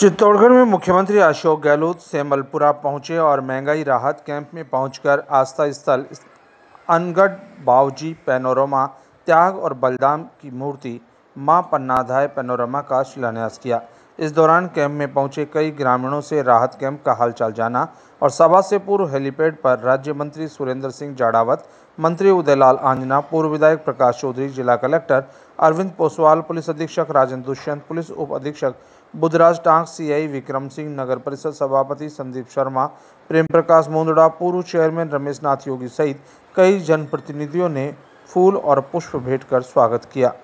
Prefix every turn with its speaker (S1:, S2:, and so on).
S1: चित्तौड़गढ़ में मुख्यमंत्री अशोक गहलोत सेमलपुरा पहुंचे और महंगाई राहत कैंप में पहुंचकर आस्था स्थल अनगढ़ बावजी पैनोरमा त्याग और बलिदान की मूर्ति मां पन्नाधाय पैनोरमा का शिलान्यास किया इस दौरान कैंप में पहुंचे कई ग्रामीणों से राहत कैंप का हालचाल जाना और सभा से पूर्व हेलीपैड पर राज्य मंत्री सुरेंद्र सिंह जाड़ावत मंत्री उदयलाल आंजना पूर्व विधायक प्रकाश चौधरी जिला कलेक्टर अरविंद पोसवाल पुलिस अधीक्षक राजेंद्र दुष्यंत पुलिस उप अधीक्षक बुधराज टांग सीआई विक्रम सिंह नगर परिषद सभापति संदीप शर्मा प्रेम प्रकाश मोंदड़ा पूर्व चेयरमैन रमेश नाथ योगी सहित कई जनप्रतिनिधियों ने फूल और पुष्प भेंट कर स्वागत किया